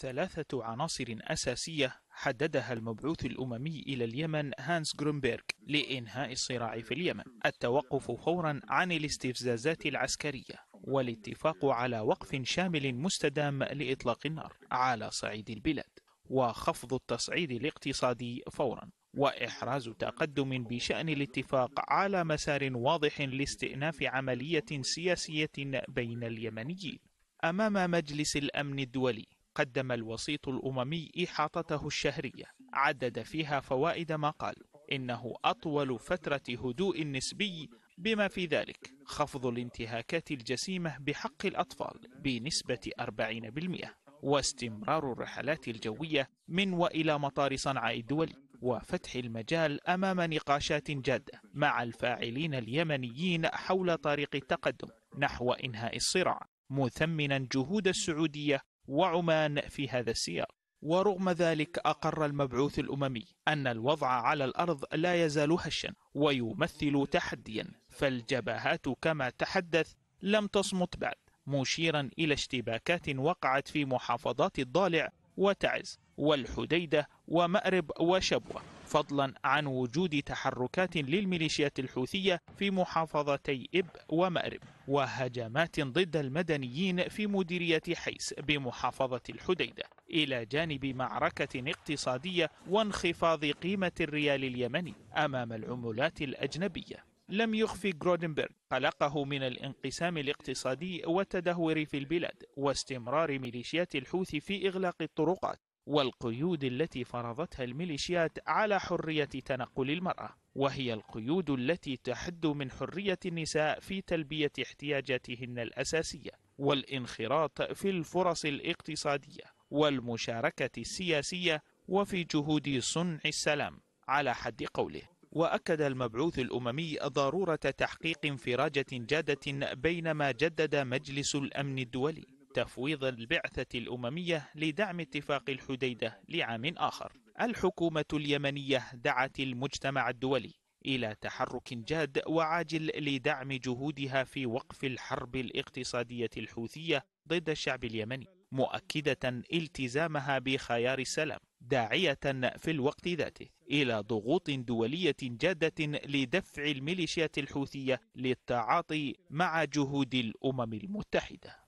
ثلاثة عناصر أساسية حددها المبعوث الأممي إلى اليمن هانس جرومبيرغ لإنهاء الصراع في اليمن التوقف فورا عن الاستفزازات العسكرية والاتفاق على وقف شامل مستدام لإطلاق النار على صعيد البلاد وخفض التصعيد الاقتصادي فورا وإحراز تقدم بشأن الاتفاق على مسار واضح لاستئناف عملية سياسية بين اليمنيين أمام مجلس الأمن الدولي قدم الوسيط الأممي إحاطته الشهرية عدد فيها فوائد ما قال إنه أطول فترة هدوء نسبي بما في ذلك خفض الانتهاكات الجسيمة بحق الأطفال بنسبة 40% واستمرار الرحلات الجوية من وإلى مطار صنعاء الدولي وفتح المجال أمام نقاشات جادة مع الفاعلين اليمنيين حول طريق التقدم نحو إنهاء الصراع مثمنا جهود السعودية وعمان في هذا السياق ورغم ذلك أقر المبعوث الأممي أن الوضع على الأرض لا يزال هشا ويمثل تحديا فالجبهات كما تحدث لم تصمت بعد مشيرا إلى اشتباكات وقعت في محافظات الضالع وتعز والحديدة ومأرب وشبوة فضلا عن وجود تحركات للميليشيات الحوثية في محافظتي إب ومأرب وهجمات ضد المدنيين في مديرية حيس بمحافظة الحديدة إلى جانب معركة اقتصادية وانخفاض قيمة الريال اليمني أمام العملات الأجنبية لم يخفي جرودنبرغ قلقه من الانقسام الاقتصادي والتدهور في البلاد واستمرار ميليشيات الحوثي في إغلاق الطرقات والقيود التي فرضتها الميليشيات على حرية تنقل المرأة وهي القيود التي تحد من حرية النساء في تلبية احتياجاتهن الأساسية والانخراط في الفرص الاقتصادية والمشاركة السياسية وفي جهود صنع السلام على حد قوله وأكد المبعوث الأممي ضرورة تحقيق انفراجة جادة بينما جدد مجلس الأمن الدولي تفويض البعثة الأممية لدعم اتفاق الحديدة لعام آخر الحكومة اليمنية دعت المجتمع الدولي إلى تحرك جاد وعاجل لدعم جهودها في وقف الحرب الاقتصادية الحوثية ضد الشعب اليمني مؤكدة التزامها بخيار السلام داعية في الوقت ذاته إلى ضغوط دولية جادة لدفع الميليشيات الحوثية للتعاطي مع جهود الأمم المتحدة